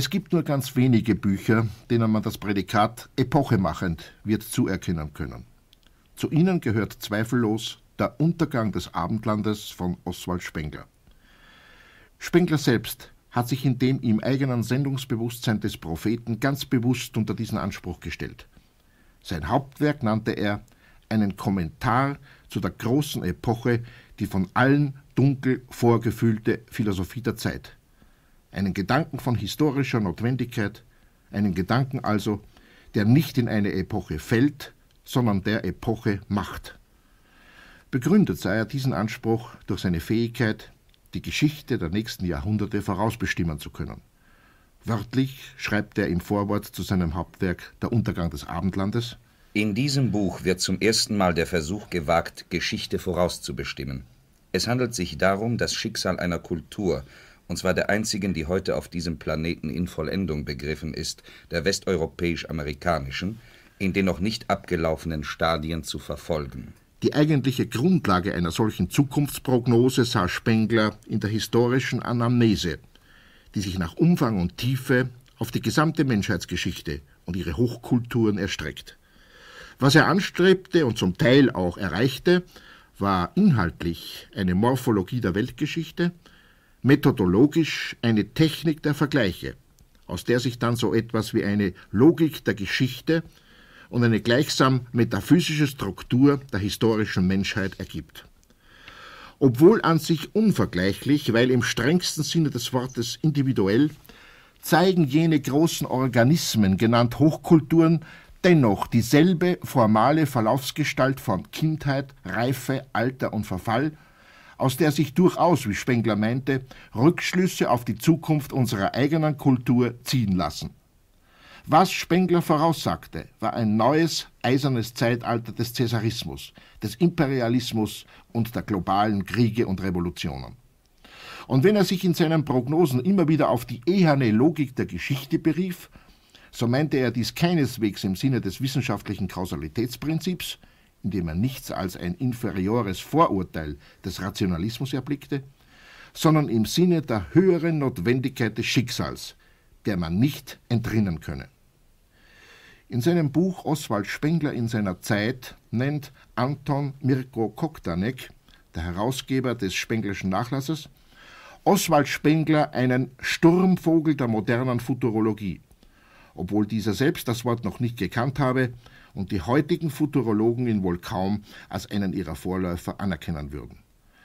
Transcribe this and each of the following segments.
Es gibt nur ganz wenige Bücher, denen man das Prädikat epochemachend wird zuerkennen können. Zu ihnen gehört zweifellos Der Untergang des Abendlandes von Oswald Spengler. Spengler selbst hat sich in dem ihm eigenen Sendungsbewusstsein des Propheten ganz bewusst unter diesen Anspruch gestellt. Sein Hauptwerk nannte er einen Kommentar zu der großen Epoche, die von allen dunkel vorgefühlte Philosophie der Zeit einen Gedanken von historischer Notwendigkeit, einen Gedanken also, der nicht in eine Epoche fällt, sondern der Epoche macht. Begründet sei er diesen Anspruch durch seine Fähigkeit, die Geschichte der nächsten Jahrhunderte vorausbestimmen zu können. Wörtlich schreibt er im Vorwort zu seinem Hauptwerk Der Untergang des Abendlandes In diesem Buch wird zum ersten Mal der Versuch gewagt, Geschichte vorauszubestimmen. Es handelt sich darum, das Schicksal einer Kultur, und zwar der einzigen, die heute auf diesem Planeten in Vollendung begriffen ist, der westeuropäisch-amerikanischen, in den noch nicht abgelaufenen Stadien zu verfolgen. Die eigentliche Grundlage einer solchen Zukunftsprognose sah Spengler in der historischen Anamnese, die sich nach Umfang und Tiefe auf die gesamte Menschheitsgeschichte und ihre Hochkulturen erstreckt. Was er anstrebte und zum Teil auch erreichte, war inhaltlich eine Morphologie der Weltgeschichte, methodologisch eine Technik der Vergleiche, aus der sich dann so etwas wie eine Logik der Geschichte und eine gleichsam metaphysische Struktur der historischen Menschheit ergibt. Obwohl an sich unvergleichlich, weil im strengsten Sinne des Wortes individuell, zeigen jene großen Organismen, genannt Hochkulturen, dennoch dieselbe formale Verlaufsgestalt von Kindheit, Reife, Alter und Verfall – aus der sich durchaus, wie Spengler meinte, Rückschlüsse auf die Zukunft unserer eigenen Kultur ziehen lassen. Was Spengler voraussagte, war ein neues, eisernes Zeitalter des Cäsarismus, des Imperialismus und der globalen Kriege und Revolutionen. Und wenn er sich in seinen Prognosen immer wieder auf die eherne Logik der Geschichte berief, so meinte er dies keineswegs im Sinne des wissenschaftlichen Kausalitätsprinzips, indem er nichts als ein inferiores Vorurteil des Rationalismus erblickte, sondern im Sinne der höheren Notwendigkeit des Schicksals, der man nicht entrinnen könne. In seinem Buch Oswald Spengler in seiner Zeit nennt Anton Mirko Koktanek, der Herausgeber des Spenglerschen Nachlasses, Oswald Spengler einen Sturmvogel der modernen Futurologie. Obwohl dieser selbst das Wort noch nicht gekannt habe, und die heutigen Futurologen ihn wohl kaum als einen ihrer Vorläufer anerkennen würden.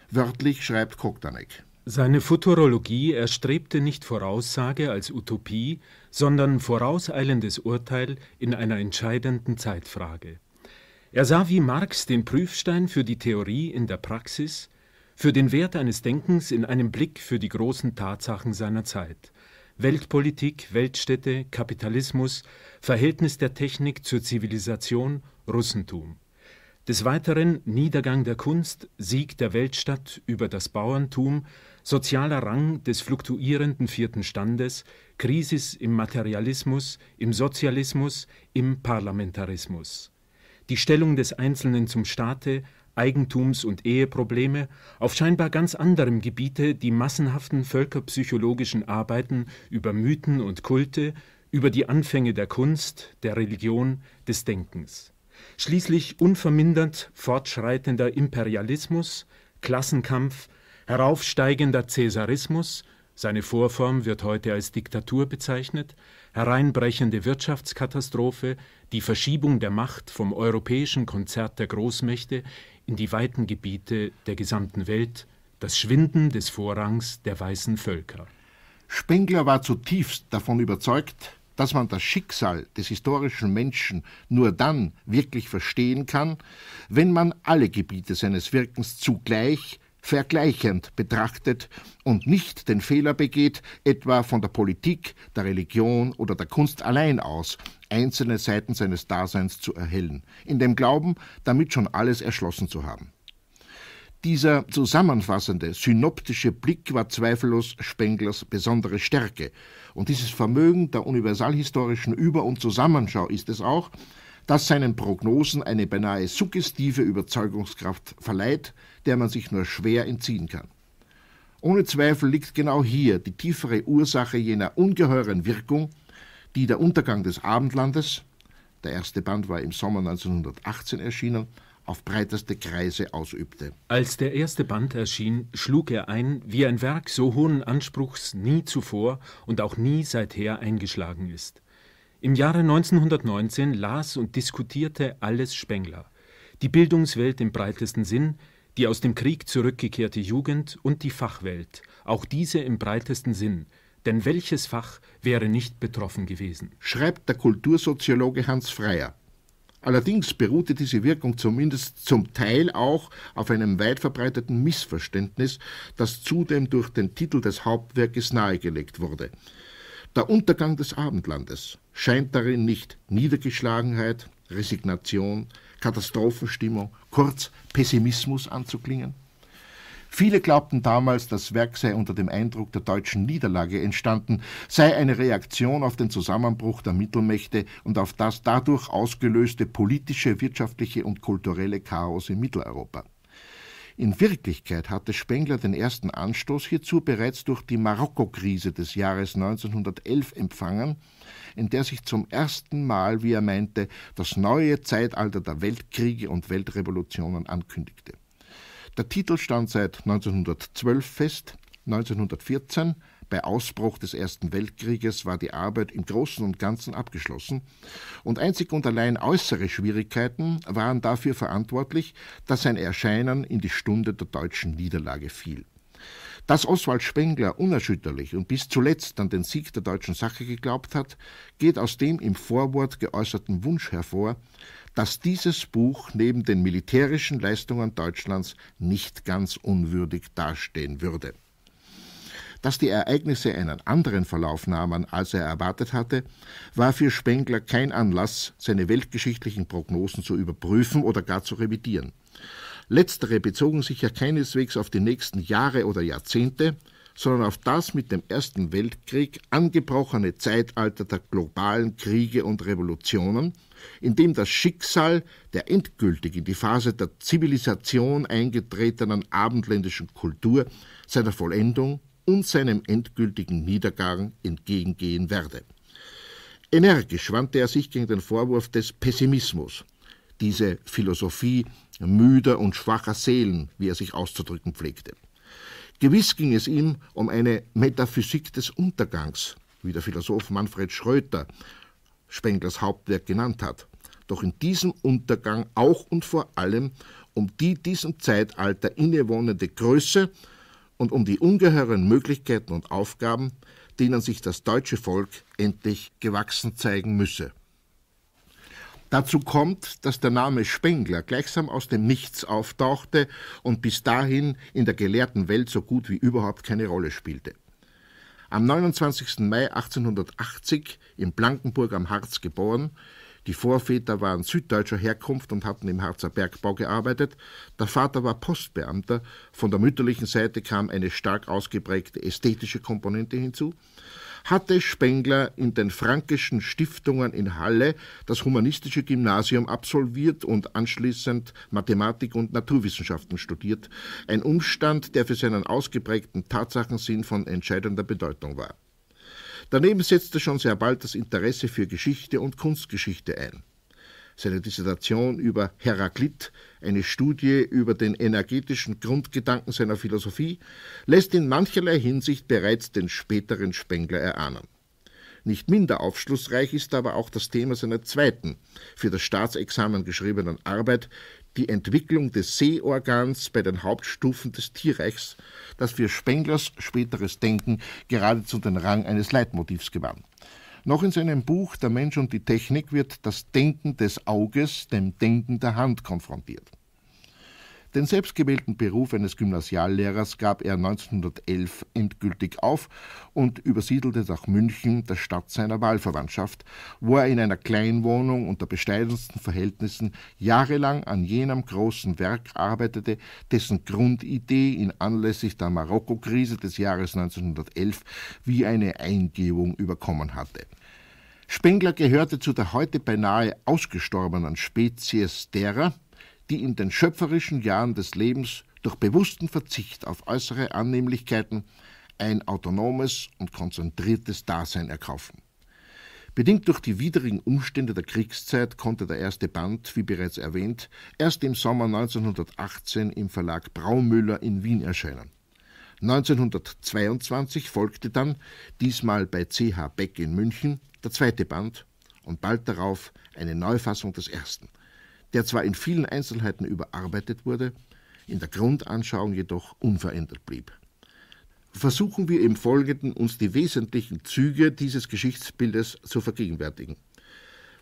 Wörtlich schreibt Kokdanek. Seine Futurologie erstrebte nicht Voraussage als Utopie, sondern vorauseilendes Urteil in einer entscheidenden Zeitfrage. Er sah wie Marx den Prüfstein für die Theorie in der Praxis, für den Wert eines Denkens in einem Blick für die großen Tatsachen seiner Zeit Weltpolitik, Weltstädte, Kapitalismus, Verhältnis der Technik zur Zivilisation, Russentum. Des Weiteren Niedergang der Kunst, Sieg der Weltstadt über das Bauerntum, sozialer Rang des fluktuierenden vierten Standes, Krisis im Materialismus, im Sozialismus, im Parlamentarismus. Die Stellung des Einzelnen zum Staate, Eigentums- und Eheprobleme auf scheinbar ganz anderem Gebiete die massenhaften völkerpsychologischen Arbeiten über Mythen und Kulte, über die Anfänge der Kunst, der Religion, des Denkens. Schließlich unvermindert fortschreitender Imperialismus, Klassenkampf, heraufsteigender Cäsarismus, seine Vorform wird heute als Diktatur bezeichnet, hereinbrechende Wirtschaftskatastrophe, die Verschiebung der Macht vom europäischen Konzert der Großmächte in die weiten Gebiete der gesamten Welt, das Schwinden des Vorrangs der weißen Völker. Spengler war zutiefst davon überzeugt, dass man das Schicksal des historischen Menschen nur dann wirklich verstehen kann, wenn man alle Gebiete seines Wirkens zugleich vergleichend betrachtet und nicht den Fehler begeht, etwa von der Politik, der Religion oder der Kunst allein aus einzelne Seiten seines Daseins zu erhellen, in dem Glauben, damit schon alles erschlossen zu haben. Dieser zusammenfassende, synoptische Blick war zweifellos Spenglers besondere Stärke. Und dieses Vermögen der universalhistorischen Über- und Zusammenschau ist es auch, das seinen Prognosen eine beinahe suggestive Überzeugungskraft verleiht, der man sich nur schwer entziehen kann. Ohne Zweifel liegt genau hier die tiefere Ursache jener ungeheuren Wirkung, die der Untergang des Abendlandes, der erste Band war im Sommer 1918 erschienen, auf breiteste Kreise ausübte. Als der erste Band erschien, schlug er ein, wie ein Werk so hohen Anspruchs nie zuvor und auch nie seither eingeschlagen ist. Im Jahre 1919 las und diskutierte alles Spengler. Die Bildungswelt im breitesten Sinn, die aus dem Krieg zurückgekehrte Jugend und die Fachwelt, auch diese im breitesten Sinn, denn welches Fach wäre nicht betroffen gewesen? Schreibt der Kultursoziologe Hans Freyer. Allerdings beruhte diese Wirkung zumindest zum Teil auch auf einem weit verbreiteten Missverständnis, das zudem durch den Titel des Hauptwerkes nahegelegt wurde. Der Untergang des Abendlandes scheint darin nicht Niedergeschlagenheit, Resignation, Katastrophenstimmung, kurz Pessimismus anzuklingen? Viele glaubten damals, das Werk sei unter dem Eindruck der deutschen Niederlage entstanden, sei eine Reaktion auf den Zusammenbruch der Mittelmächte und auf das dadurch ausgelöste politische, wirtschaftliche und kulturelle Chaos in Mitteleuropa. In Wirklichkeit hatte Spengler den ersten Anstoß hierzu bereits durch die Marokko-Krise des Jahres 1911 empfangen, in der sich zum ersten Mal, wie er meinte, das neue Zeitalter der Weltkriege und Weltrevolutionen ankündigte. Der Titel stand seit 1912 fest, 1914 bei Ausbruch des Ersten Weltkrieges war die Arbeit im Großen und Ganzen abgeschlossen und einzig und allein äußere Schwierigkeiten waren dafür verantwortlich, dass sein Erscheinen in die Stunde der deutschen Niederlage fiel. Dass Oswald Spengler unerschütterlich und bis zuletzt an den Sieg der deutschen Sache geglaubt hat, geht aus dem im Vorwort geäußerten Wunsch hervor, dass dieses Buch neben den militärischen Leistungen Deutschlands nicht ganz unwürdig dastehen würde. Dass die Ereignisse einen anderen Verlauf nahmen, als er erwartet hatte, war für Spengler kein Anlass, seine weltgeschichtlichen Prognosen zu überprüfen oder gar zu revidieren. Letztere bezogen sich ja keineswegs auf die nächsten Jahre oder Jahrzehnte, sondern auf das mit dem Ersten Weltkrieg angebrochene Zeitalter der globalen Kriege und Revolutionen, in dem das Schicksal der endgültig in die Phase der Zivilisation eingetretenen abendländischen Kultur seiner Vollendung und seinem endgültigen Niedergang entgegengehen werde. Energisch wandte er sich gegen den Vorwurf des Pessimismus, diese Philosophie müder und schwacher Seelen, wie er sich auszudrücken pflegte. Gewiss ging es ihm um eine Metaphysik des Untergangs, wie der Philosoph Manfred Schröter Spenglers Hauptwerk genannt hat, doch in diesem Untergang auch und vor allem um die diesem Zeitalter innewohnende Größe und um die ungeheuren Möglichkeiten und Aufgaben, denen sich das deutsche Volk endlich gewachsen zeigen müsse. Dazu kommt, dass der Name Spengler gleichsam aus dem Nichts auftauchte und bis dahin in der gelehrten Welt so gut wie überhaupt keine Rolle spielte. Am 29. Mai 1880 in Blankenburg am Harz geboren, die Vorväter waren süddeutscher Herkunft und hatten im Harzer Bergbau gearbeitet. Der Vater war Postbeamter. Von der mütterlichen Seite kam eine stark ausgeprägte ästhetische Komponente hinzu. Hatte Spengler in den frankischen Stiftungen in Halle das humanistische Gymnasium absolviert und anschließend Mathematik und Naturwissenschaften studiert. Ein Umstand, der für seinen ausgeprägten Tatsachensinn von entscheidender Bedeutung war. Daneben setzte schon sehr bald das Interesse für Geschichte und Kunstgeschichte ein. Seine Dissertation über Heraklit, eine Studie über den energetischen Grundgedanken seiner Philosophie, lässt in mancherlei Hinsicht bereits den späteren Spengler erahnen. Nicht minder aufschlussreich ist aber auch das Thema seiner zweiten, für das Staatsexamen geschriebenen Arbeit, die Entwicklung des Sehorgans bei den Hauptstufen des Tierreichs, das für Spenglers späteres Denken geradezu den Rang eines Leitmotivs gewann. Noch in seinem Buch Der Mensch und die Technik wird das Denken des Auges dem Denken der Hand konfrontiert. Den selbstgewählten Beruf eines Gymnasiallehrers gab er 1911 endgültig auf und übersiedelte nach München, der Stadt seiner Wahlverwandtschaft, wo er in einer Kleinwohnung unter bescheidensten Verhältnissen jahrelang an jenem großen Werk arbeitete, dessen Grundidee ihn anlässlich der Marokko-Krise des Jahres 1911 wie eine Eingebung überkommen hatte. Spengler gehörte zu der heute beinahe ausgestorbenen Spezies derer, die in den schöpferischen Jahren des Lebens durch bewussten Verzicht auf äußere Annehmlichkeiten ein autonomes und konzentriertes Dasein erkaufen. Bedingt durch die widrigen Umstände der Kriegszeit konnte der erste Band, wie bereits erwähnt, erst im Sommer 1918 im Verlag Braumüller in Wien erscheinen. 1922 folgte dann, diesmal bei CH Beck in München, der zweite Band und bald darauf eine Neufassung des ersten – der zwar in vielen Einzelheiten überarbeitet wurde, in der Grundanschauung jedoch unverändert blieb. Versuchen wir im Folgenden, uns die wesentlichen Züge dieses Geschichtsbildes zu vergegenwärtigen.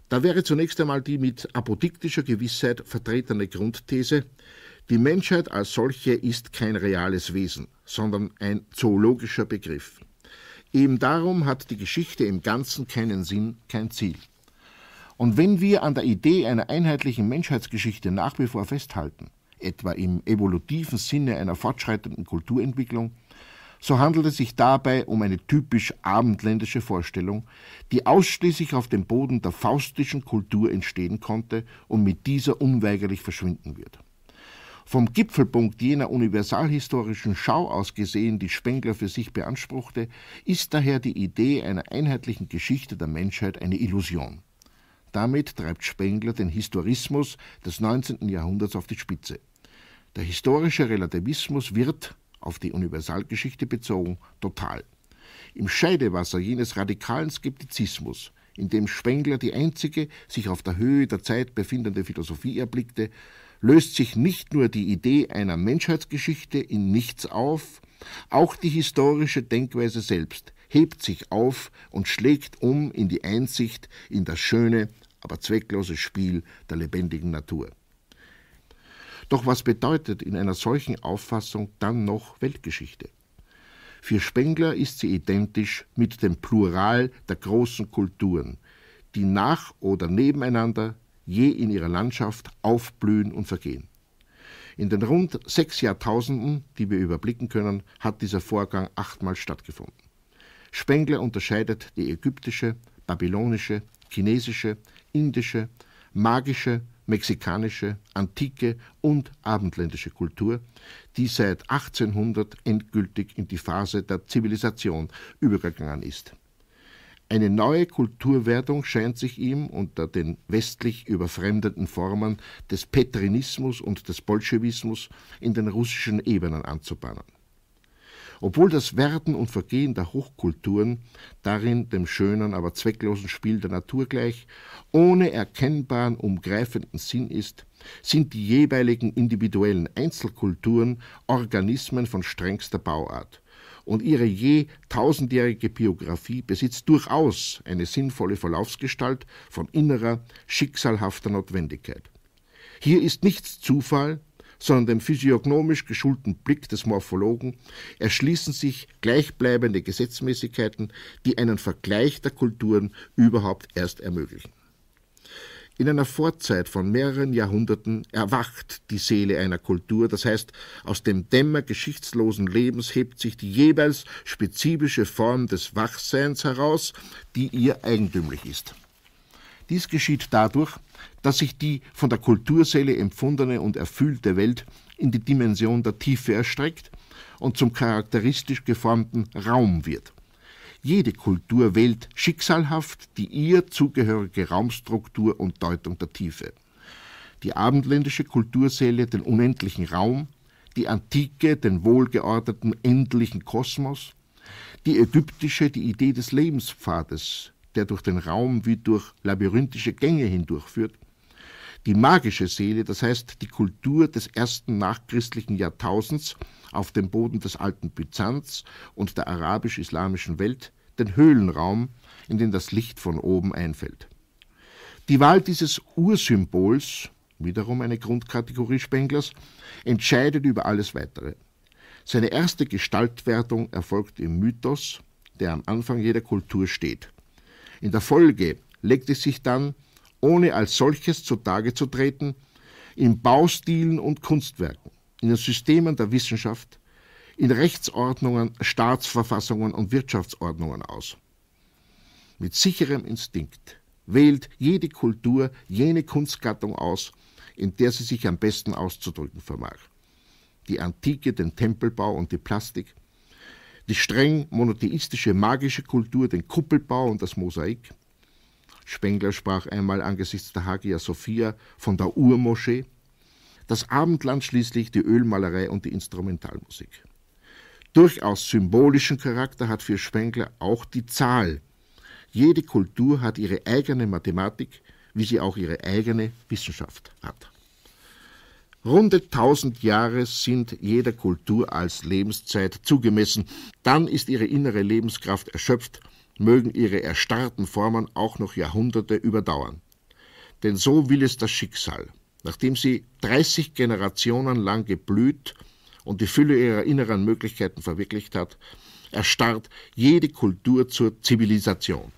Da wäre zunächst einmal die mit apodiktischer Gewissheit vertretene Grundthese, die Menschheit als solche ist kein reales Wesen, sondern ein zoologischer Begriff. Eben darum hat die Geschichte im Ganzen keinen Sinn, kein Ziel. Und wenn wir an der Idee einer einheitlichen Menschheitsgeschichte nach wie vor festhalten, etwa im evolutiven Sinne einer fortschreitenden Kulturentwicklung, so handelt es sich dabei um eine typisch abendländische Vorstellung, die ausschließlich auf dem Boden der faustischen Kultur entstehen konnte und mit dieser unweigerlich verschwinden wird. Vom Gipfelpunkt jener universalhistorischen Schau aus gesehen, die Spengler für sich beanspruchte, ist daher die Idee einer einheitlichen Geschichte der Menschheit eine Illusion. Damit treibt Spengler den Historismus des 19. Jahrhunderts auf die Spitze. Der historische Relativismus wird, auf die Universalgeschichte bezogen, total. Im Scheidewasser jenes radikalen Skeptizismus, in dem Spengler die einzige sich auf der Höhe der Zeit befindende Philosophie erblickte, löst sich nicht nur die Idee einer Menschheitsgeschichte in nichts auf, auch die historische Denkweise selbst hebt sich auf und schlägt um in die Einsicht in das schöne, aber zwecklose Spiel der lebendigen Natur. Doch was bedeutet in einer solchen Auffassung dann noch Weltgeschichte? Für Spengler ist sie identisch mit dem Plural der großen Kulturen, die nach oder nebeneinander je in ihrer Landschaft aufblühen und vergehen. In den rund sechs Jahrtausenden, die wir überblicken können, hat dieser Vorgang achtmal stattgefunden. Spengler unterscheidet die ägyptische, babylonische, chinesische, indische, magische, mexikanische, antike und abendländische Kultur, die seit 1800 endgültig in die Phase der Zivilisation übergegangen ist. Eine neue Kulturwertung scheint sich ihm unter den westlich überfremdeten Formen des Petrinismus und des Bolschewismus in den russischen Ebenen anzubahnen obwohl das Werden und Vergehen der Hochkulturen darin dem schönen, aber zwecklosen Spiel der Natur gleich, ohne erkennbaren, umgreifenden Sinn ist, sind die jeweiligen individuellen Einzelkulturen Organismen von strengster Bauart und ihre je tausendjährige Biografie besitzt durchaus eine sinnvolle Verlaufsgestalt von innerer, schicksalhafter Notwendigkeit. Hier ist nichts Zufall, sondern dem physiognomisch geschulten Blick des Morphologen erschließen sich gleichbleibende Gesetzmäßigkeiten, die einen Vergleich der Kulturen überhaupt erst ermöglichen. In einer Vorzeit von mehreren Jahrhunderten erwacht die Seele einer Kultur, das heißt, aus dem Dämmer geschichtslosen Lebens hebt sich die jeweils spezifische Form des Wachseins heraus, die ihr eigentümlich ist. Dies geschieht dadurch, dass sich die von der Kulturseele empfundene und erfüllte Welt in die Dimension der Tiefe erstreckt und zum charakteristisch geformten Raum wird. Jede Kultur wählt schicksalhaft die ihr zugehörige Raumstruktur und Deutung der Tiefe. Die abendländische Kulturseele den unendlichen Raum, die antike den wohlgeordneten endlichen Kosmos, die ägyptische die Idee des Lebenspfades, der durch den Raum wie durch labyrinthische Gänge hindurchführt, die magische Seele, das heißt die Kultur des ersten nachchristlichen Jahrtausends auf dem Boden des alten Byzanz und der arabisch-islamischen Welt, den Höhlenraum, in den das Licht von oben einfällt. Die Wahl dieses Ursymbols, wiederum eine Grundkategorie Spenglers, entscheidet über alles Weitere. Seine erste Gestaltwertung erfolgt im Mythos, der am Anfang jeder Kultur steht. In der Folge legt es sich dann ohne als solches zutage zu treten, in Baustilen und Kunstwerken, in den Systemen der Wissenschaft, in Rechtsordnungen, Staatsverfassungen und Wirtschaftsordnungen aus. Mit sicherem Instinkt wählt jede Kultur jene Kunstgattung aus, in der sie sich am besten auszudrücken vermag. Die Antike, den Tempelbau und die Plastik, die streng monotheistische magische Kultur, den Kuppelbau und das Mosaik, Spengler sprach einmal angesichts der Hagia Sophia von der Urmoschee, das Abendland schließlich die Ölmalerei und die Instrumentalmusik. Durchaus symbolischen Charakter hat für Spengler auch die Zahl. Jede Kultur hat ihre eigene Mathematik, wie sie auch ihre eigene Wissenschaft hat. Runde tausend Jahre sind jeder Kultur als Lebenszeit zugemessen. Dann ist ihre innere Lebenskraft erschöpft mögen ihre erstarrten Formen auch noch Jahrhunderte überdauern. Denn so will es das Schicksal. Nachdem sie 30 Generationen lang geblüht und die Fülle ihrer inneren Möglichkeiten verwirklicht hat, erstarrt jede Kultur zur Zivilisation.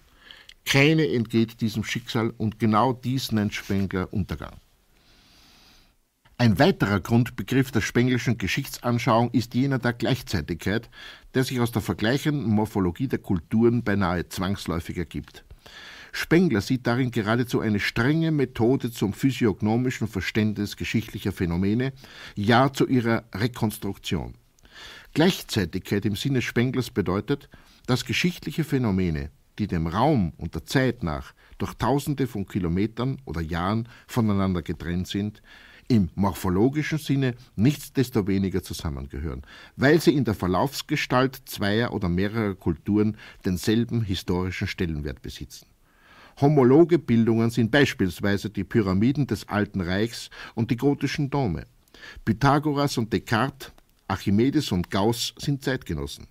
Keine entgeht diesem Schicksal und genau dies nennt Spengler Untergang. Ein weiterer Grundbegriff der Spengelschen Geschichtsanschauung ist jener der Gleichzeitigkeit, der sich aus der vergleichenden Morphologie der Kulturen beinahe zwangsläufig ergibt. Spengler sieht darin geradezu eine strenge Methode zum physiognomischen Verständnis geschichtlicher Phänomene, ja zu ihrer Rekonstruktion. Gleichzeitigkeit im Sinne Spenglers bedeutet, dass geschichtliche Phänomene, die dem Raum und der Zeit nach durch Tausende von Kilometern oder Jahren voneinander getrennt sind, im morphologischen Sinne nichtsdestoweniger zusammengehören, weil sie in der Verlaufsgestalt zweier oder mehrerer Kulturen denselben historischen Stellenwert besitzen. Homologe Bildungen sind beispielsweise die Pyramiden des Alten Reichs und die gotischen Dome. Pythagoras und Descartes, Archimedes und Gauss sind Zeitgenossen.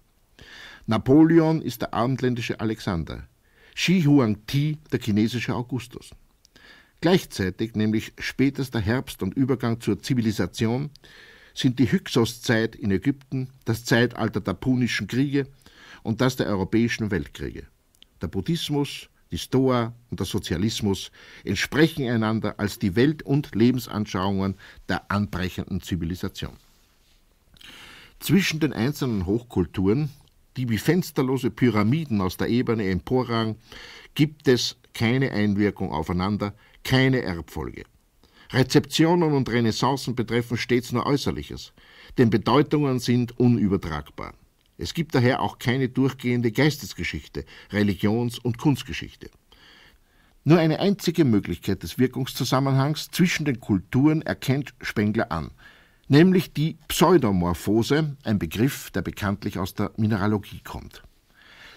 Napoleon ist der abendländische Alexander, Shi Huang Ti der chinesische Augustus. Gleichzeitig, nämlich spätester Herbst und Übergang zur Zivilisation, sind die Hyksoszeit in Ägypten, das Zeitalter der punischen Kriege und das der europäischen Weltkriege. Der Buddhismus, die Stoa und der Sozialismus entsprechen einander als die Welt- und Lebensanschauungen der anbrechenden Zivilisation. Zwischen den einzelnen Hochkulturen, die wie fensterlose Pyramiden aus der Ebene emporragen, gibt es keine Einwirkung aufeinander, keine Erbfolge. Rezeptionen und Renaissancen betreffen stets nur Äußerliches, denn Bedeutungen sind unübertragbar. Es gibt daher auch keine durchgehende Geistesgeschichte, Religions- und Kunstgeschichte. Nur eine einzige Möglichkeit des Wirkungszusammenhangs zwischen den Kulturen erkennt Spengler an, nämlich die Pseudomorphose, ein Begriff, der bekanntlich aus der Mineralogie kommt.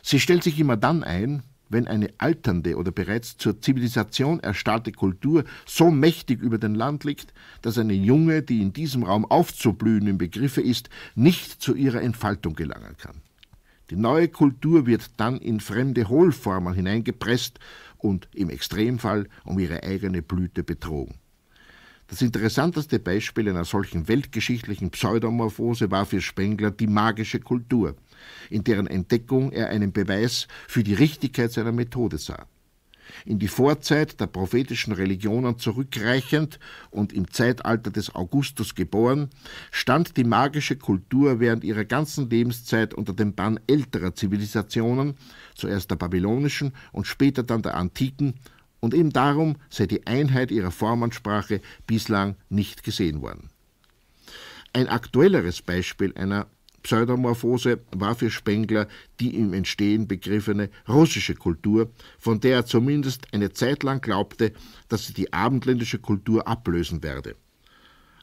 Sie stellt sich immer dann ein, wenn eine alternde oder bereits zur Zivilisation erstarrte Kultur so mächtig über dem Land liegt, dass eine junge, die in diesem Raum aufzublühen im Begriffe ist, nicht zu ihrer Entfaltung gelangen kann. Die neue Kultur wird dann in fremde Hohlformen hineingepresst und im Extremfall um ihre eigene Blüte betrogen. Das interessanteste Beispiel einer solchen weltgeschichtlichen Pseudomorphose war für Spengler die magische Kultur in deren Entdeckung er einen Beweis für die Richtigkeit seiner Methode sah. In die Vorzeit der prophetischen Religionen zurückreichend und im Zeitalter des Augustus geboren, stand die magische Kultur während ihrer ganzen Lebenszeit unter dem Bann älterer Zivilisationen, zuerst der babylonischen und später dann der antiken, und eben darum sei die Einheit ihrer Formansprache bislang nicht gesehen worden. Ein aktuelleres Beispiel einer Pseudomorphose war für Spengler die im Entstehen begriffene russische Kultur, von der er zumindest eine Zeit lang glaubte, dass sie die abendländische Kultur ablösen werde.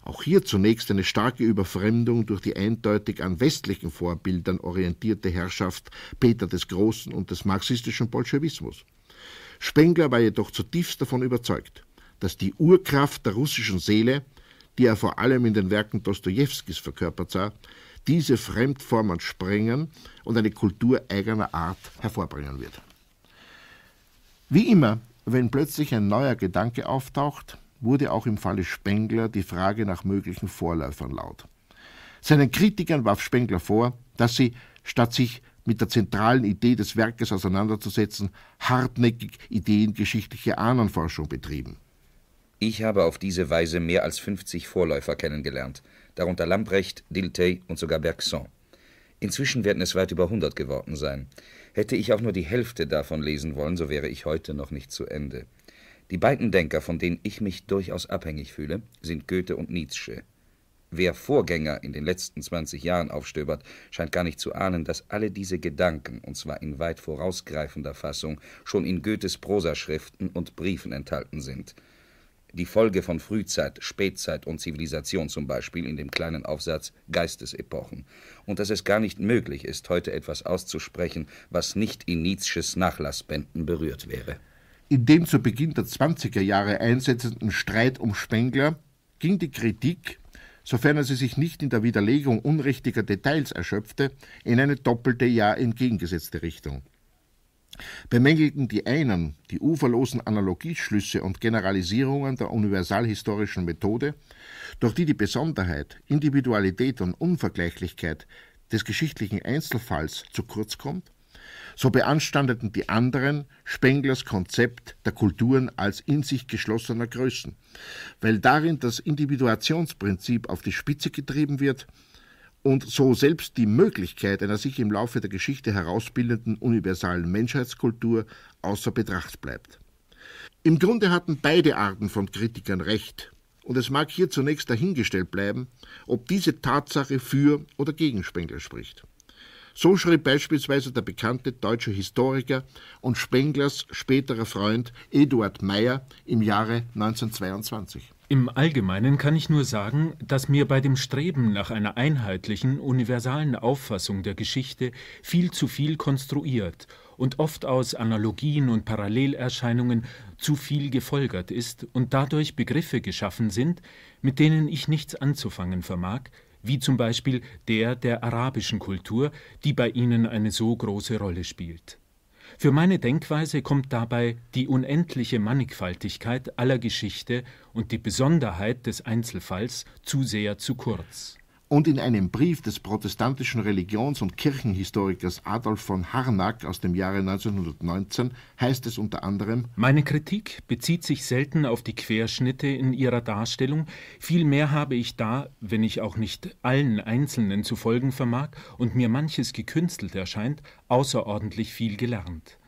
Auch hier zunächst eine starke Überfremdung durch die eindeutig an westlichen Vorbildern orientierte Herrschaft Peter des Großen und des marxistischen Bolschewismus. Spengler war jedoch zutiefst davon überzeugt, dass die Urkraft der russischen Seele, die er vor allem in den Werken Dostojewskis verkörpert sah, diese Fremdformen sprengen und eine Kultur eigener Art hervorbringen wird. Wie immer, wenn plötzlich ein neuer Gedanke auftaucht, wurde auch im Falle Spengler die Frage nach möglichen Vorläufern laut. Seinen Kritikern warf Spengler vor, dass sie, statt sich mit der zentralen Idee des Werkes auseinanderzusetzen, hartnäckig ideengeschichtliche Ahnenforschung betrieben. Ich habe auf diese Weise mehr als 50 Vorläufer kennengelernt, darunter Lamprecht, Dilthey und sogar Bergson. Inzwischen werden es weit über 100 geworden sein. Hätte ich auch nur die Hälfte davon lesen wollen, so wäre ich heute noch nicht zu Ende. Die beiden Denker, von denen ich mich durchaus abhängig fühle, sind Goethe und Nietzsche. Wer Vorgänger in den letzten 20 Jahren aufstöbert, scheint gar nicht zu ahnen, dass alle diese Gedanken, und zwar in weit vorausgreifender Fassung, schon in Goethes Prosaschriften und Briefen enthalten sind die Folge von Frühzeit, Spätzeit und Zivilisation zum Beispiel in dem kleinen Aufsatz Geistesepochen und dass es gar nicht möglich ist, heute etwas auszusprechen, was nicht in Nietzsches Nachlassbänden berührt wäre. In dem zu Beginn der 20er Jahre einsetzenden Streit um Spengler ging die Kritik, sofern er sie sich nicht in der Widerlegung unrichtiger Details erschöpfte, in eine doppelte, ja entgegengesetzte Richtung bemängelten die einen die uferlosen Analogieschlüsse und Generalisierungen der universalhistorischen Methode, durch die die Besonderheit, Individualität und Unvergleichlichkeit des geschichtlichen Einzelfalls zu kurz kommt, so beanstandeten die anderen Spenglers Konzept der Kulturen als in sich geschlossener Größen, weil darin das Individuationsprinzip auf die Spitze getrieben wird und so selbst die Möglichkeit einer sich im Laufe der Geschichte herausbildenden universalen Menschheitskultur außer Betracht bleibt. Im Grunde hatten beide Arten von Kritikern recht, und es mag hier zunächst dahingestellt bleiben, ob diese Tatsache für oder gegen Spengler spricht. So schrieb beispielsweise der bekannte deutsche Historiker und Spenglers späterer Freund Eduard Meyer im Jahre 1922. Im Allgemeinen kann ich nur sagen, dass mir bei dem Streben nach einer einheitlichen, universalen Auffassung der Geschichte viel zu viel konstruiert und oft aus Analogien und Parallelerscheinungen zu viel gefolgert ist und dadurch Begriffe geschaffen sind, mit denen ich nichts anzufangen vermag, wie zum Beispiel der der arabischen Kultur, die bei ihnen eine so große Rolle spielt. Für meine Denkweise kommt dabei die unendliche Mannigfaltigkeit aller Geschichte und die Besonderheit des Einzelfalls zu sehr zu kurz und in einem Brief des protestantischen Religions- und Kirchenhistorikers Adolf von Harnack aus dem Jahre 1919 heißt es unter anderem Meine Kritik bezieht sich selten auf die Querschnitte in ihrer Darstellung, vielmehr habe ich da, wenn ich auch nicht allen Einzelnen zu folgen vermag und mir manches gekünstelt erscheint, außerordentlich viel gelernt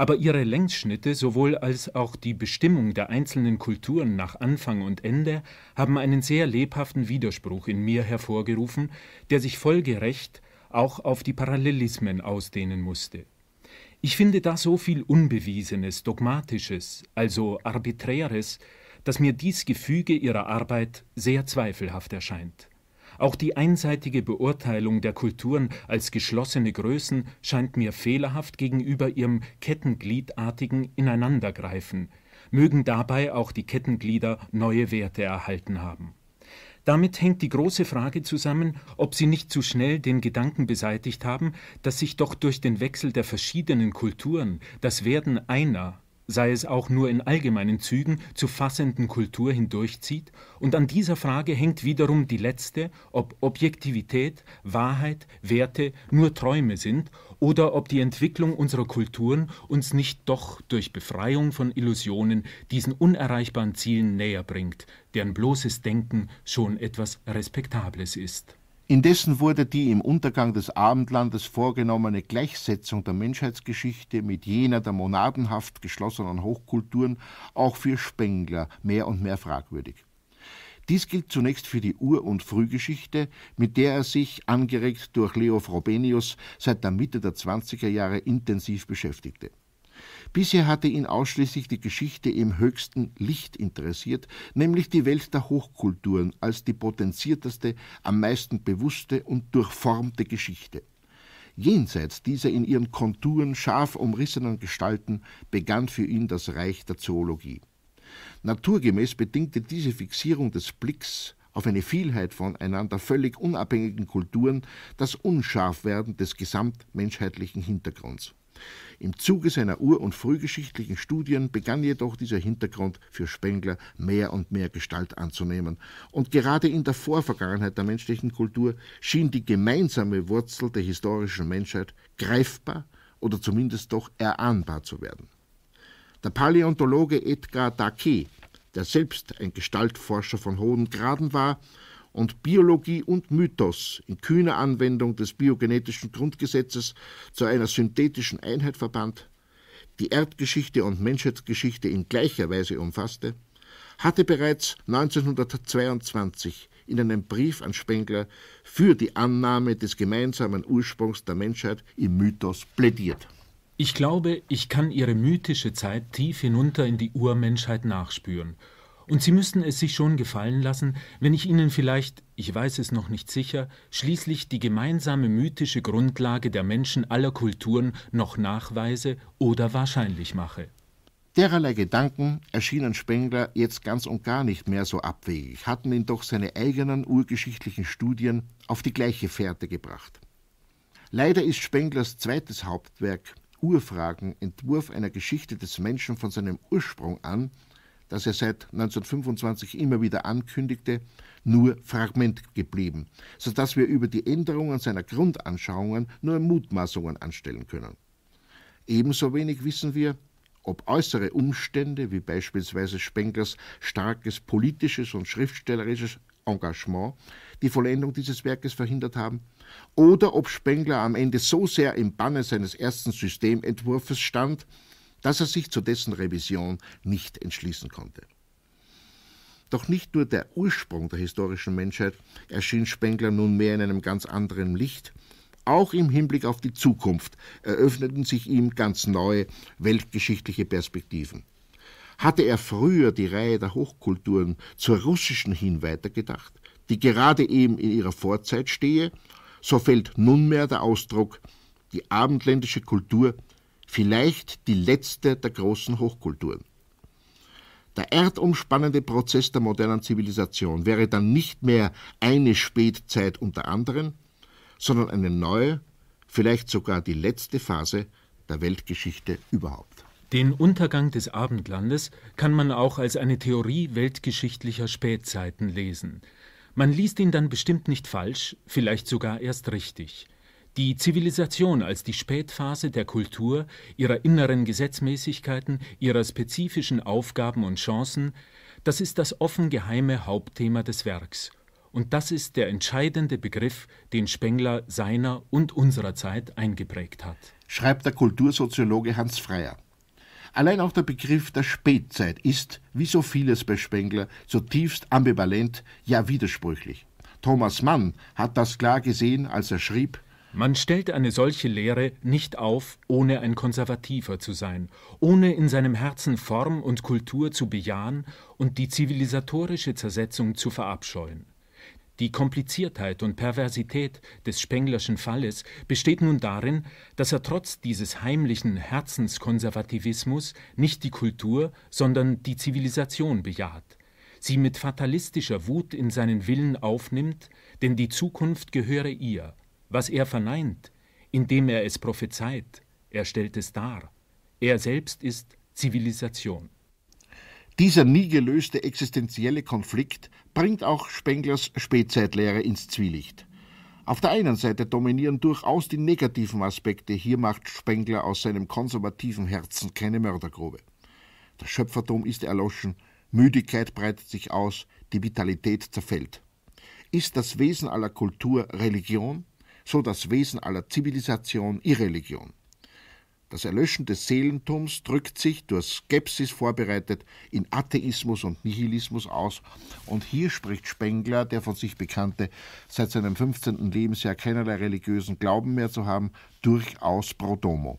aber ihre Längsschnitte sowohl als auch die Bestimmung der einzelnen Kulturen nach Anfang und Ende haben einen sehr lebhaften Widerspruch in mir hervorgerufen, der sich folgerecht auch auf die Parallelismen ausdehnen musste. Ich finde da so viel Unbewiesenes, Dogmatisches, also Arbiträres, dass mir dies Gefüge ihrer Arbeit sehr zweifelhaft erscheint. Auch die einseitige Beurteilung der Kulturen als geschlossene Größen scheint mir fehlerhaft gegenüber ihrem kettengliedartigen Ineinandergreifen, mögen dabei auch die Kettenglieder neue Werte erhalten haben. Damit hängt die große Frage zusammen, ob sie nicht zu schnell den Gedanken beseitigt haben, dass sich doch durch den Wechsel der verschiedenen Kulturen das Werden einer sei es auch nur in allgemeinen Zügen, zu fassenden Kultur hindurchzieht, und an dieser Frage hängt wiederum die letzte, ob Objektivität, Wahrheit, Werte nur Träume sind oder ob die Entwicklung unserer Kulturen uns nicht doch durch Befreiung von Illusionen diesen unerreichbaren Zielen näher bringt, deren bloßes Denken schon etwas Respektables ist. Indessen wurde die im Untergang des Abendlandes vorgenommene Gleichsetzung der Menschheitsgeschichte mit jener der monadenhaft geschlossenen Hochkulturen auch für Spengler mehr und mehr fragwürdig. Dies gilt zunächst für die Ur- und Frühgeschichte, mit der er sich, angeregt durch Leo Frobenius, seit der Mitte der 20er Jahre intensiv beschäftigte. Bisher hatte ihn ausschließlich die Geschichte im höchsten Licht interessiert, nämlich die Welt der Hochkulturen als die potenzierteste, am meisten bewusste und durchformte Geschichte. Jenseits dieser in ihren Konturen scharf umrissenen Gestalten begann für ihn das Reich der Zoologie. Naturgemäß bedingte diese Fixierung des Blicks auf eine Vielheit voneinander völlig unabhängigen Kulturen das Unscharfwerden des gesamtmenschheitlichen Hintergrunds. Im Zuge seiner ur- und frühgeschichtlichen Studien begann jedoch dieser Hintergrund für Spengler mehr und mehr Gestalt anzunehmen. Und gerade in der Vorvergangenheit der menschlichen Kultur schien die gemeinsame Wurzel der historischen Menschheit greifbar oder zumindest doch erahnbar zu werden. Der Paläontologe Edgar Daki, der selbst ein Gestaltforscher von hohen Graden war und Biologie und Mythos in kühner Anwendung des biogenetischen Grundgesetzes zu einer synthetischen Einheit verband, die Erdgeschichte und Menschheitsgeschichte in gleicher Weise umfasste, hatte bereits 1922 in einem Brief an Spengler für die Annahme des gemeinsamen Ursprungs der Menschheit im Mythos plädiert. Ich glaube, ich kann Ihre mythische Zeit tief hinunter in die Urmenschheit nachspüren und Sie müssten es sich schon gefallen lassen, wenn ich Ihnen vielleicht, ich weiß es noch nicht sicher, schließlich die gemeinsame mythische Grundlage der Menschen aller Kulturen noch nachweise oder wahrscheinlich mache. Dererlei Gedanken erschienen Spengler jetzt ganz und gar nicht mehr so abwegig, hatten ihn doch seine eigenen urgeschichtlichen Studien auf die gleiche Fährte gebracht. Leider ist Spenglers zweites Hauptwerk Urfragen, Entwurf einer Geschichte des Menschen von seinem Ursprung an, das er seit 1925 immer wieder ankündigte, nur Fragment geblieben, sodass wir über die Änderungen seiner Grundanschauungen nur Mutmaßungen anstellen können. Ebenso wenig wissen wir, ob äußere Umstände wie beispielsweise Spenglers starkes politisches und schriftstellerisches Engagement die Vollendung dieses Werkes verhindert haben, oder ob Spengler am Ende so sehr im Banne seines ersten Systementwurfs stand, dass er sich zu dessen Revision nicht entschließen konnte. Doch nicht nur der Ursprung der historischen Menschheit erschien Spengler nunmehr in einem ganz anderen Licht, auch im Hinblick auf die Zukunft eröffneten sich ihm ganz neue weltgeschichtliche Perspektiven. Hatte er früher die Reihe der Hochkulturen zur russischen hin weitergedacht, die gerade eben in ihrer Vorzeit stehe, so fällt nunmehr der Ausdruck, die abendländische Kultur vielleicht die letzte der großen Hochkulturen. Der erdumspannende Prozess der modernen Zivilisation wäre dann nicht mehr eine Spätzeit unter anderen, sondern eine neue, vielleicht sogar die letzte Phase der Weltgeschichte überhaupt. Den Untergang des Abendlandes kann man auch als eine Theorie weltgeschichtlicher Spätzeiten lesen. Man liest ihn dann bestimmt nicht falsch, vielleicht sogar erst richtig. Die Zivilisation als die Spätphase der Kultur, ihrer inneren Gesetzmäßigkeiten, ihrer spezifischen Aufgaben und Chancen, das ist das offen geheime Hauptthema des Werks. Und das ist der entscheidende Begriff, den Spengler seiner und unserer Zeit eingeprägt hat. Schreibt der Kultursoziologe Hans Freyer. Allein auch der Begriff der Spätzeit ist, wie so vieles bei Spengler, zutiefst ambivalent, ja widersprüchlich. Thomas Mann hat das klar gesehen, als er schrieb, man stellt eine solche Lehre nicht auf, ohne ein Konservativer zu sein, ohne in seinem Herzen Form und Kultur zu bejahen und die zivilisatorische Zersetzung zu verabscheuen. Die Kompliziertheit und Perversität des Spenglerschen Falles besteht nun darin, dass er trotz dieses heimlichen Herzenskonservativismus nicht die Kultur, sondern die Zivilisation bejaht, sie mit fatalistischer Wut in seinen Willen aufnimmt, denn die Zukunft gehöre ihr, was er verneint, indem er es prophezeit, er stellt es dar. Er selbst ist Zivilisation. Dieser nie gelöste existenzielle Konflikt bringt auch Spenglers Spätzeitlehre ins Zwielicht. Auf der einen Seite dominieren durchaus die negativen Aspekte, hier macht Spengler aus seinem konservativen Herzen keine Mördergrube. Das Schöpfertum ist erloschen, Müdigkeit breitet sich aus, die Vitalität zerfällt. Ist das Wesen aller Kultur Religion? so das Wesen aller Zivilisation, Irreligion. Das Erlöschen des Seelentums drückt sich durch Skepsis vorbereitet in Atheismus und Nihilismus aus. Und hier spricht Spengler, der von sich bekannte, seit seinem 15. Lebensjahr keinerlei religiösen Glauben mehr zu haben, durchaus pro domo.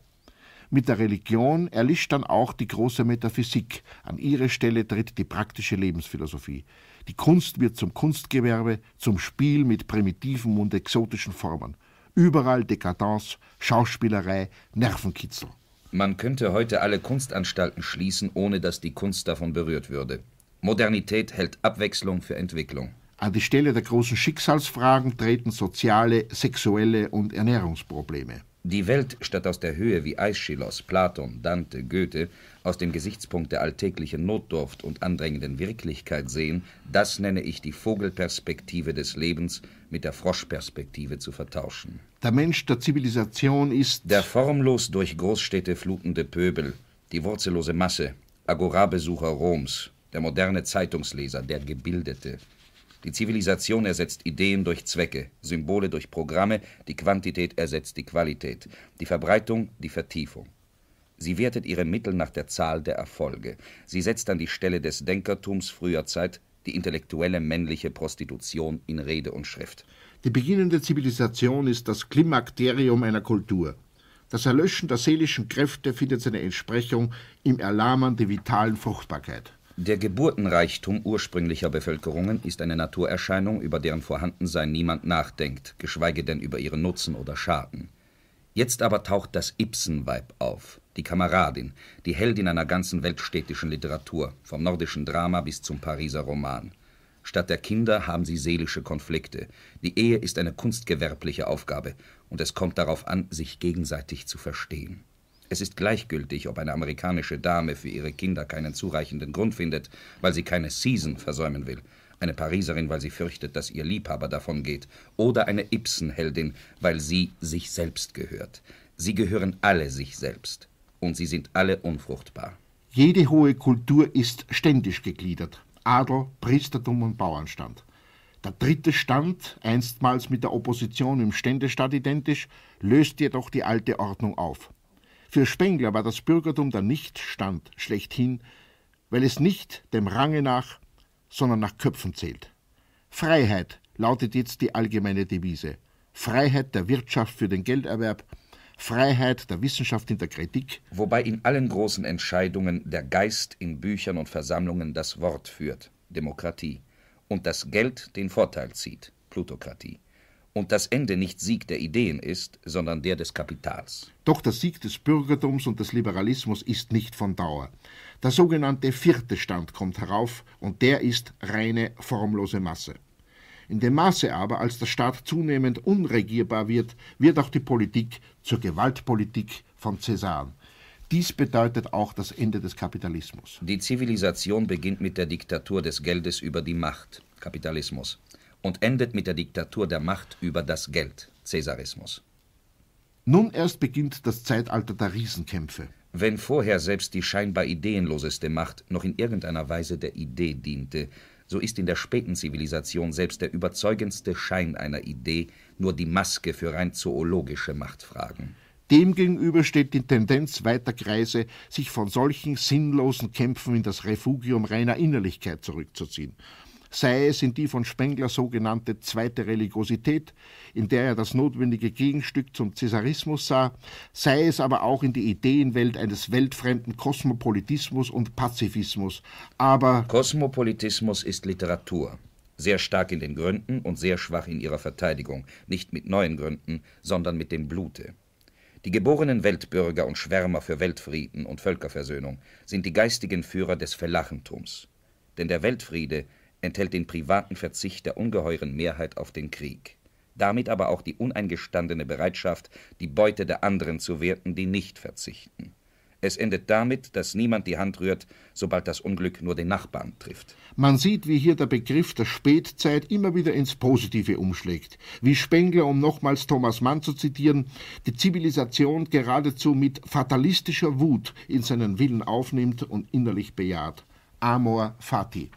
Mit der Religion erlischt dann auch die große Metaphysik. An ihre Stelle tritt die praktische Lebensphilosophie. Die Kunst wird zum Kunstgewerbe, zum Spiel mit primitiven und exotischen Formen. Überall Dekadence, Schauspielerei, Nervenkitzel. Man könnte heute alle Kunstanstalten schließen, ohne dass die Kunst davon berührt würde. Modernität hält Abwechslung für Entwicklung. An die Stelle der großen Schicksalsfragen treten soziale, sexuelle und Ernährungsprobleme. Die Welt statt aus der Höhe wie Aeschylus, Platon, Dante, Goethe aus dem Gesichtspunkt der alltäglichen Notdurft und andrängenden Wirklichkeit sehen, das nenne ich die Vogelperspektive des Lebens mit der Froschperspektive zu vertauschen. Der Mensch der Zivilisation ist der formlos durch Großstädte flutende Pöbel, die wurzellose Masse, Agorabesucher Roms, der moderne Zeitungsleser, der Gebildete. Die Zivilisation ersetzt Ideen durch Zwecke, Symbole durch Programme, die Quantität ersetzt die Qualität, die Verbreitung die Vertiefung. Sie wertet ihre Mittel nach der Zahl der Erfolge. Sie setzt an die Stelle des Denkertums früher Zeit die intellektuelle männliche Prostitution in Rede und Schrift. Die beginnende Zivilisation ist das Klimakterium einer Kultur. Das Erlöschen der seelischen Kräfte findet seine Entsprechung im Erlahmen der vitalen Fruchtbarkeit. Der Geburtenreichtum ursprünglicher Bevölkerungen ist eine Naturerscheinung, über deren Vorhandensein niemand nachdenkt, geschweige denn über ihren Nutzen oder Schaden. Jetzt aber taucht das Ibsenweib auf die Kameradin, die Heldin einer ganzen weltstädtischen Literatur, vom nordischen Drama bis zum Pariser Roman. Statt der Kinder haben sie seelische Konflikte. Die Ehe ist eine kunstgewerbliche Aufgabe und es kommt darauf an, sich gegenseitig zu verstehen. Es ist gleichgültig, ob eine amerikanische Dame für ihre Kinder keinen zureichenden Grund findet, weil sie keine Season versäumen will, eine Pariserin, weil sie fürchtet, dass ihr Liebhaber davongeht, oder eine Ibsen-Heldin, weil sie sich selbst gehört. Sie gehören alle sich selbst und sie sind alle unfruchtbar. Jede hohe Kultur ist ständisch gegliedert. Adel, Priestertum und Bauernstand. Der dritte Stand, einstmals mit der Opposition im Ständestaat identisch, löst jedoch die alte Ordnung auf. Für Spengler war das Bürgertum der Nichtstand schlechthin, weil es nicht dem Range nach, sondern nach Köpfen zählt. Freiheit lautet jetzt die allgemeine Devise. Freiheit der Wirtschaft für den Gelderwerb, Freiheit der Wissenschaft in der Kritik. Wobei in allen großen Entscheidungen der Geist in Büchern und Versammlungen das Wort führt, Demokratie, und das Geld den Vorteil zieht, Plutokratie und das Ende nicht Sieg der Ideen ist, sondern der des Kapitals. Doch der Sieg des Bürgertums und des Liberalismus ist nicht von Dauer. Der sogenannte vierte Stand kommt herauf, und der ist reine formlose Masse. In dem Maße aber, als der Staat zunehmend unregierbar wird, wird auch die Politik zur Gewaltpolitik von Cäsaren. Dies bedeutet auch das Ende des Kapitalismus. Die Zivilisation beginnt mit der Diktatur des Geldes über die Macht, Kapitalismus, und endet mit der Diktatur der Macht über das Geld, Cäsarismus. Nun erst beginnt das Zeitalter der Riesenkämpfe. Wenn vorher selbst die scheinbar ideenloseste Macht noch in irgendeiner Weise der Idee diente, so ist in der späten Zivilisation selbst der überzeugendste Schein einer Idee nur die Maske für rein zoologische Machtfragen. Demgegenüber steht die Tendenz weiter Kreise, sich von solchen sinnlosen Kämpfen in das Refugium reiner Innerlichkeit zurückzuziehen sei es in die von Spengler sogenannte zweite Religiosität, in der er das notwendige Gegenstück zum Cäsarismus sah, sei es aber auch in die Ideenwelt eines weltfremden Kosmopolitismus und Pazifismus. Aber Kosmopolitismus ist Literatur sehr stark in den Gründen und sehr schwach in ihrer Verteidigung, nicht mit neuen Gründen, sondern mit dem Blute. Die geborenen Weltbürger und Schwärmer für Weltfrieden und Völkerversöhnung sind die geistigen Führer des Verlachentums. Denn der Weltfriede enthält den privaten Verzicht der ungeheuren Mehrheit auf den Krieg, damit aber auch die uneingestandene Bereitschaft, die Beute der anderen zu werten, die nicht verzichten. Es endet damit, dass niemand die Hand rührt, sobald das Unglück nur den Nachbarn trifft. Man sieht, wie hier der Begriff der Spätzeit immer wieder ins Positive umschlägt. Wie Spengler, um nochmals Thomas Mann zu zitieren, die Zivilisation geradezu mit fatalistischer Wut in seinen Willen aufnimmt und innerlich bejaht. Amor fati.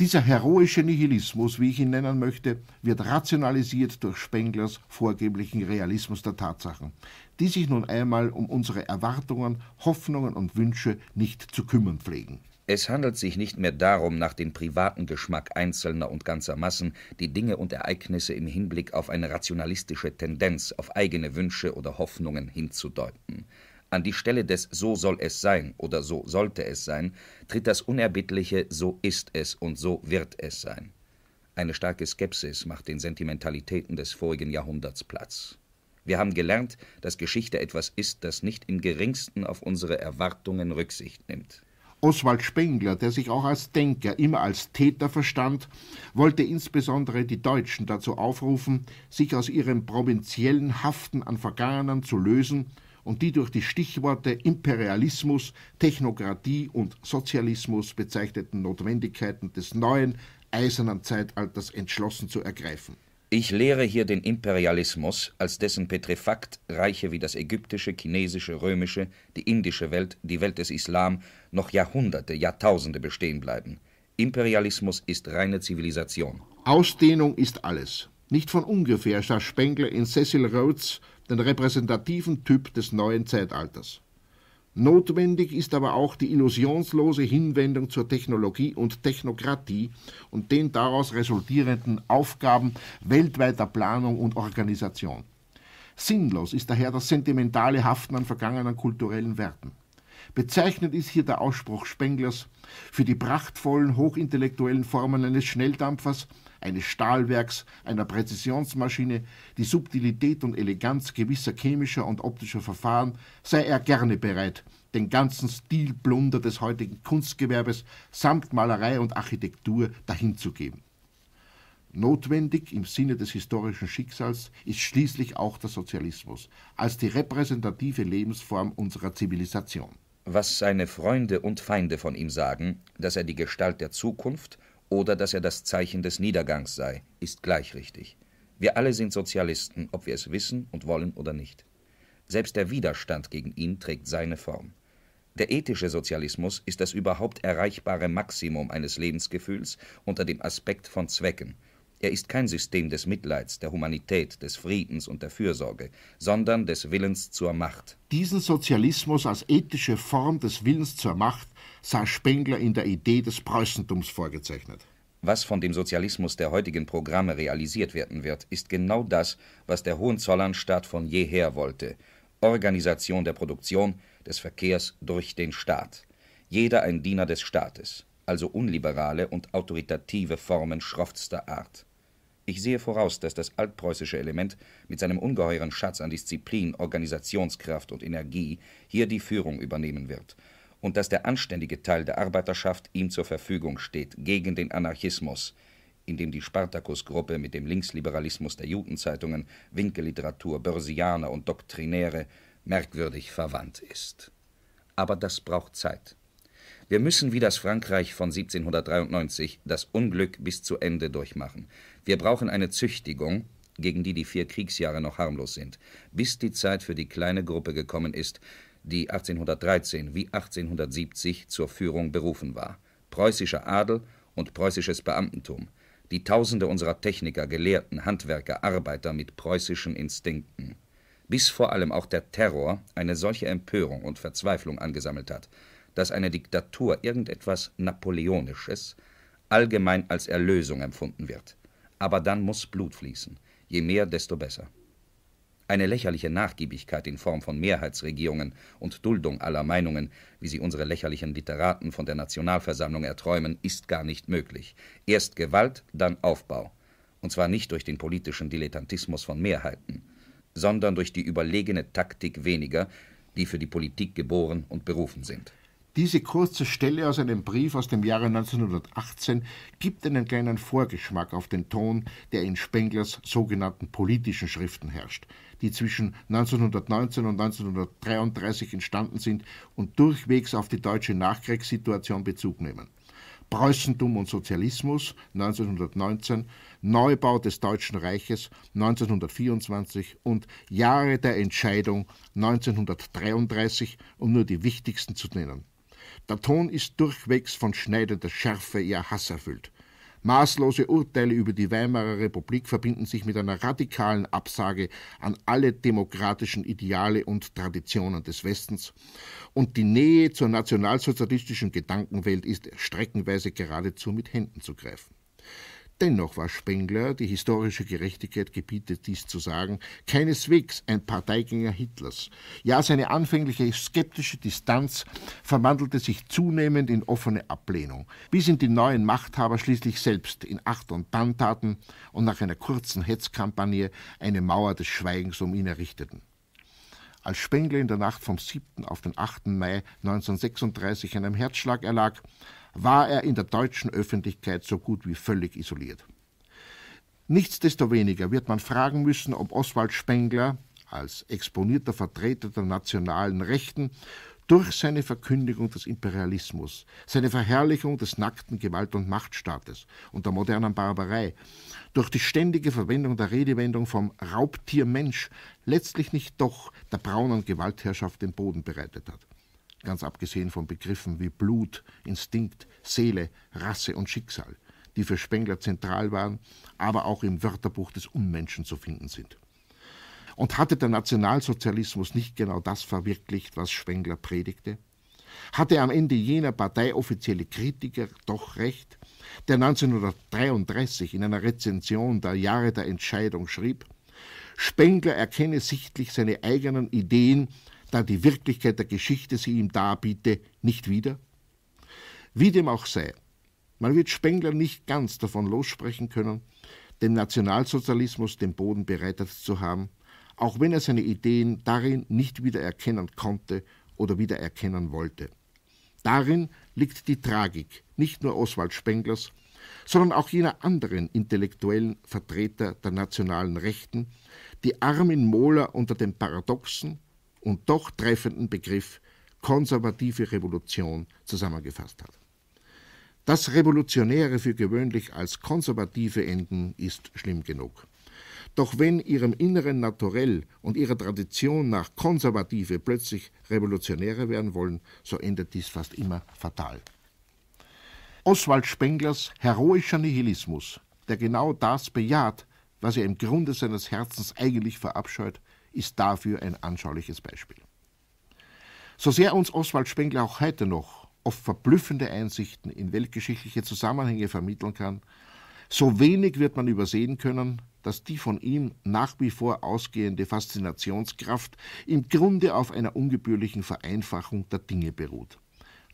Dieser heroische Nihilismus, wie ich ihn nennen möchte, wird rationalisiert durch Spenglers vorgeblichen Realismus der Tatsachen, die sich nun einmal um unsere Erwartungen, Hoffnungen und Wünsche nicht zu kümmern pflegen. Es handelt sich nicht mehr darum, nach dem privaten Geschmack einzelner und ganzer Massen die Dinge und Ereignisse im Hinblick auf eine rationalistische Tendenz, auf eigene Wünsche oder Hoffnungen hinzudeuten. An die Stelle des So soll es sein oder So sollte es sein tritt das unerbittliche So ist es und So wird es sein. Eine starke Skepsis macht den Sentimentalitäten des vorigen Jahrhunderts Platz. Wir haben gelernt, dass Geschichte etwas ist, das nicht im geringsten auf unsere Erwartungen Rücksicht nimmt. Oswald Spengler, der sich auch als Denker, immer als Täter verstand, wollte insbesondere die Deutschen dazu aufrufen, sich aus ihrem provinziellen Haften an Vergangenen zu lösen und die durch die Stichworte Imperialismus, Technokratie und Sozialismus bezeichneten Notwendigkeiten des neuen eisernen Zeitalters entschlossen zu ergreifen. Ich lehre hier den Imperialismus, als dessen Petrifakt Reiche wie das ägyptische, chinesische, römische, die indische Welt, die Welt des Islam noch Jahrhunderte, Jahrtausende bestehen bleiben. Imperialismus ist reine Zivilisation. Ausdehnung ist alles. Nicht von ungefähr sah Spengler in Cecil Rhodes den repräsentativen Typ des neuen Zeitalters. Notwendig ist aber auch die illusionslose Hinwendung zur Technologie und Technokratie und den daraus resultierenden Aufgaben weltweiter Planung und Organisation. Sinnlos ist daher das sentimentale Haften an vergangenen kulturellen Werten. Bezeichnend ist hier der Ausspruch Spenglers für die prachtvollen, hochintellektuellen Formen eines Schnelldampfers, eines Stahlwerks, einer Präzisionsmaschine, die Subtilität und Eleganz gewisser chemischer und optischer Verfahren, sei er gerne bereit, den ganzen Stilplunder des heutigen Kunstgewerbes samt Malerei und Architektur dahinzugeben. Notwendig im Sinne des historischen Schicksals ist schließlich auch der Sozialismus als die repräsentative Lebensform unserer Zivilisation. Was seine Freunde und Feinde von ihm sagen, dass er die Gestalt der Zukunft oder dass er das Zeichen des Niedergangs sei, ist gleich richtig. Wir alle sind Sozialisten, ob wir es wissen und wollen oder nicht. Selbst der Widerstand gegen ihn trägt seine Form. Der ethische Sozialismus ist das überhaupt erreichbare Maximum eines Lebensgefühls unter dem Aspekt von Zwecken. Er ist kein System des Mitleids, der Humanität, des Friedens und der Fürsorge, sondern des Willens zur Macht. Diesen Sozialismus als ethische Form des Willens zur Macht sah Spengler in der Idee des Preußentums vorgezeichnet. Was von dem Sozialismus der heutigen Programme realisiert werden wird, ist genau das, was der Hohenzollernstaat von jeher wollte. Organisation der Produktion, des Verkehrs durch den Staat. Jeder ein Diener des Staates, also unliberale und autoritative Formen schroffster Art. Ich sehe voraus, dass das altpreußische Element mit seinem ungeheuren Schatz an Disziplin, Organisationskraft und Energie hier die Führung übernehmen wird und dass der anständige Teil der Arbeiterschaft ihm zur Verfügung steht gegen den Anarchismus, in dem die Spartakus-Gruppe mit dem Linksliberalismus der Judenzeitungen, Winkelliteratur, Börsianer und Doktrinäre merkwürdig verwandt ist. Aber das braucht Zeit. Wir müssen wie das Frankreich von 1793 das Unglück bis zu Ende durchmachen. Wir brauchen eine Züchtigung, gegen die die vier Kriegsjahre noch harmlos sind, bis die Zeit für die kleine Gruppe gekommen ist, die 1813 wie 1870 zur Führung berufen war, preußischer Adel und preußisches Beamtentum, die Tausende unserer Techniker, Gelehrten, Handwerker, Arbeiter mit preußischen Instinkten, bis vor allem auch der Terror eine solche Empörung und Verzweiflung angesammelt hat, dass eine Diktatur irgendetwas Napoleonisches allgemein als Erlösung empfunden wird. Aber dann muss Blut fließen, je mehr, desto besser. Eine lächerliche Nachgiebigkeit in Form von Mehrheitsregierungen und Duldung aller Meinungen, wie sie unsere lächerlichen Literaten von der Nationalversammlung erträumen, ist gar nicht möglich. Erst Gewalt, dann Aufbau. Und zwar nicht durch den politischen Dilettantismus von Mehrheiten, sondern durch die überlegene Taktik weniger, die für die Politik geboren und berufen sind. Diese kurze Stelle aus einem Brief aus dem Jahre 1918 gibt einen kleinen Vorgeschmack auf den Ton, der in Spenglers sogenannten politischen Schriften herrscht die zwischen 1919 und 1933 entstanden sind und durchwegs auf die deutsche Nachkriegssituation Bezug nehmen. Preußentum und Sozialismus 1919, Neubau des Deutschen Reiches 1924 und Jahre der Entscheidung 1933, um nur die wichtigsten zu nennen. Der Ton ist durchwegs von schneidender Schärfe, eher hasserfüllt. Maßlose Urteile über die Weimarer Republik verbinden sich mit einer radikalen Absage an alle demokratischen Ideale und Traditionen des Westens. Und die Nähe zur nationalsozialistischen Gedankenwelt ist streckenweise geradezu mit Händen zu greifen. Dennoch war Spengler, die historische Gerechtigkeit gebietet dies zu sagen, keineswegs ein Parteigänger Hitlers. Ja, seine anfängliche skeptische Distanz verwandelte sich zunehmend in offene Ablehnung, bis ihn die neuen Machthaber schließlich selbst in Acht und Bann taten und nach einer kurzen Hetzkampagne eine Mauer des Schweigens um ihn errichteten. Als Spengler in der Nacht vom 7. auf den 8. Mai 1936 einem Herzschlag erlag, war er in der deutschen Öffentlichkeit so gut wie völlig isoliert. Nichtsdestoweniger wird man fragen müssen, ob Oswald Spengler als exponierter Vertreter der nationalen Rechten durch seine Verkündigung des Imperialismus, seine Verherrlichung des nackten Gewalt- und Machtstaates und der modernen Barbarei, durch die ständige Verwendung der Redewendung vom Raubtier Mensch letztlich nicht doch der braunen Gewaltherrschaft den Boden bereitet hat ganz abgesehen von Begriffen wie Blut, Instinkt, Seele, Rasse und Schicksal, die für Spengler zentral waren, aber auch im Wörterbuch des Unmenschen zu finden sind. Und hatte der Nationalsozialismus nicht genau das verwirklicht, was Spengler predigte? Hatte am Ende jener parteioffizielle Kritiker doch recht, der 1933 in einer Rezension der Jahre der Entscheidung schrieb, Spengler erkenne sichtlich seine eigenen Ideen da die Wirklichkeit der Geschichte sie ihm darbiete, nicht wieder? Wie dem auch sei, man wird Spengler nicht ganz davon lossprechen können, dem Nationalsozialismus den Boden bereitet zu haben, auch wenn er seine Ideen darin nicht wiedererkennen konnte oder wiedererkennen wollte. Darin liegt die Tragik nicht nur Oswald Spenglers, sondern auch jener anderen intellektuellen Vertreter der nationalen Rechten, die Armin Mohler unter den paradoxen, und doch treffenden Begriff konservative Revolution zusammengefasst hat. Dass Revolutionäre für gewöhnlich als Konservative enden, ist schlimm genug. Doch wenn ihrem inneren Naturell und ihrer Tradition nach Konservative plötzlich Revolutionäre werden wollen, so endet dies fast immer fatal. Oswald Spenglers heroischer Nihilismus, der genau das bejaht, was er im Grunde seines Herzens eigentlich verabscheut, ist dafür ein anschauliches Beispiel. So sehr uns Oswald Spengler auch heute noch oft verblüffende Einsichten in weltgeschichtliche Zusammenhänge vermitteln kann, so wenig wird man übersehen können, dass die von ihm nach wie vor ausgehende Faszinationskraft im Grunde auf einer ungebührlichen Vereinfachung der Dinge beruht.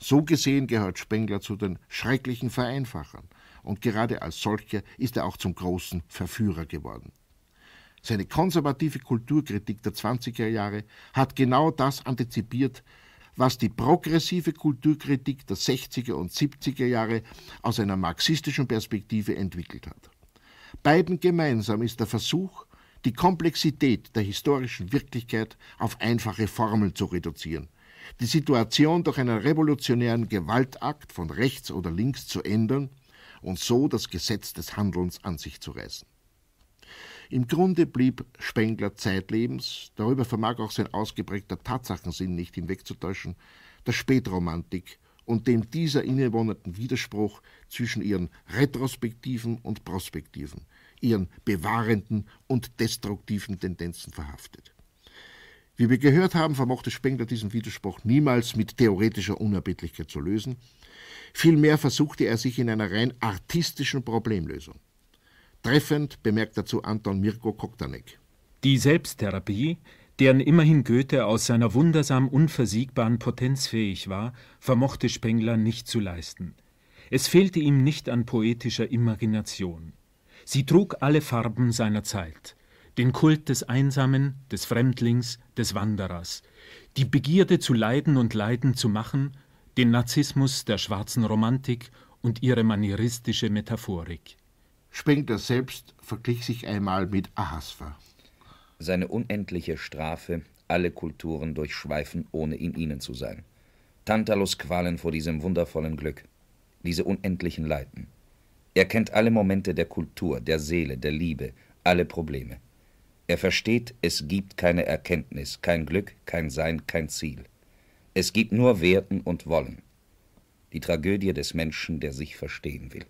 So gesehen gehört Spengler zu den schrecklichen Vereinfachern, und gerade als solcher ist er auch zum großen Verführer geworden. Seine konservative Kulturkritik der 20er Jahre hat genau das antizipiert, was die progressive Kulturkritik der 60er und 70er Jahre aus einer marxistischen Perspektive entwickelt hat. Beiden gemeinsam ist der Versuch, die Komplexität der historischen Wirklichkeit auf einfache Formeln zu reduzieren, die Situation durch einen revolutionären Gewaltakt von rechts oder links zu ändern und so das Gesetz des Handelns an sich zu reißen. Im Grunde blieb Spengler zeitlebens, darüber vermag auch sein ausgeprägter Tatsachensinn nicht hinwegzutäuschen, der Spätromantik und dem dieser innewohnenden Widerspruch zwischen ihren retrospektiven und prospektiven, ihren bewahrenden und destruktiven Tendenzen verhaftet. Wie wir gehört haben, vermochte Spengler diesen Widerspruch niemals mit theoretischer Unerbittlichkeit zu lösen. Vielmehr versuchte er sich in einer rein artistischen Problemlösung. Treffend bemerkt dazu Anton Mirko Koktanek. Die Selbsttherapie, deren immerhin Goethe aus seiner wundersam unversiegbaren Potenz fähig war, vermochte Spengler nicht zu leisten. Es fehlte ihm nicht an poetischer Imagination. Sie trug alle Farben seiner Zeit, den Kult des Einsamen, des Fremdlings, des Wanderers, die Begierde zu leiden und Leiden zu machen, den Narzissmus der schwarzen Romantik und ihre manieristische Metaphorik. Spengler selbst verglich sich einmal mit Ahasver. Seine unendliche Strafe, alle Kulturen durchschweifen, ohne in ihnen zu sein. Tantalus Qualen vor diesem wundervollen Glück, diese unendlichen Leiden. Er kennt alle Momente der Kultur, der Seele, der Liebe, alle Probleme. Er versteht, es gibt keine Erkenntnis, kein Glück, kein Sein, kein Ziel. Es gibt nur Werten und Wollen. Die Tragödie des Menschen, der sich verstehen will.